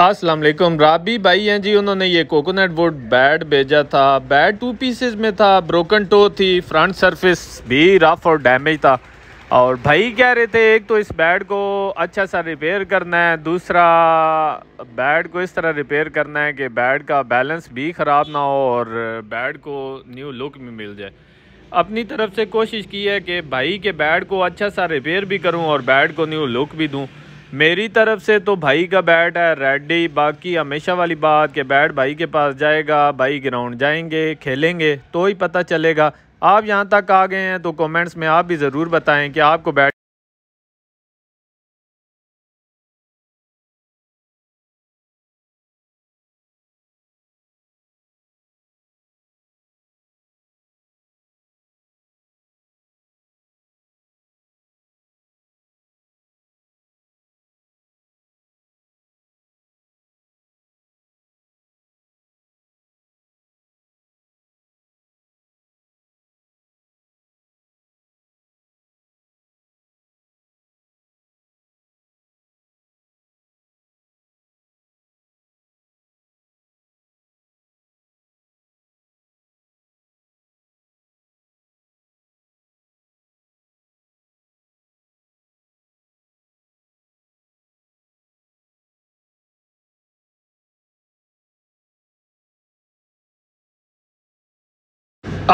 अस्सलाम वालेकुम राबी भाई हैं जी उन्होंने ये कोकोनट वुड बैड भेजा था बैड टू पीसेस में था ब्रोकन टो थी फ्रंट सरफेस भी रफ और डैमेज था और भाई कह रहे थे एक तो इस बैड को अच्छा सा रिपेयर करना है दूसरा बैड को इस तरह रिपेयर करना है कि बैड का बैलेंस भी ख़राब ना हो और बैड को न्यू लुक में मिल जाए अपनी तरफ से कोशिश की है कि भाई के बैड को अच्छा सा रिपेयर भी करूँ और बैड को न्यू लुक भी दूँ मेरी तरफ से तो भाई का बैट है रेडी बाकी हमेशा वाली बात कि बैट भाई के पास जाएगा भाई ग्राउंड जाएंगे खेलेंगे तो ही पता चलेगा आप यहाँ तक आ गए हैं तो कमेंट्स में आप भी ज़रूर बताएं कि आपको बैट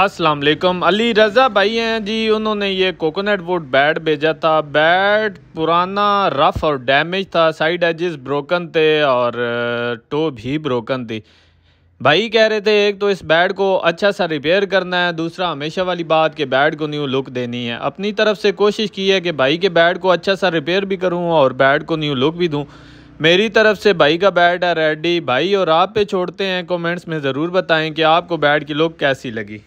अस्सलाम वालेकुम अली रज़ा भाई हैं जी उन्होंने ये कोकोनट वुड बैट भेजा था बैट पुराना रफ़ और डैमेज था साइड एजेस ब्रोकन थे और टो भी ब्रोकन थी भाई कह रहे थे एक तो इस बैट को अच्छा सा रिपेयर करना है दूसरा हमेशा वाली बात कि बैट को न्यू लुक देनी है अपनी तरफ से कोशिश की है कि भाई के बैट को अच्छा सा रिपेयर भी करूँ और बैट को न्यू लुक भी दूँ मेरी तरफ से भाई का बैट है रेडी भाई और आप पे छोड़ते हैं कमेंट्स में ज़रूर बताएं कि आपको बैट की लुक कैसी लगी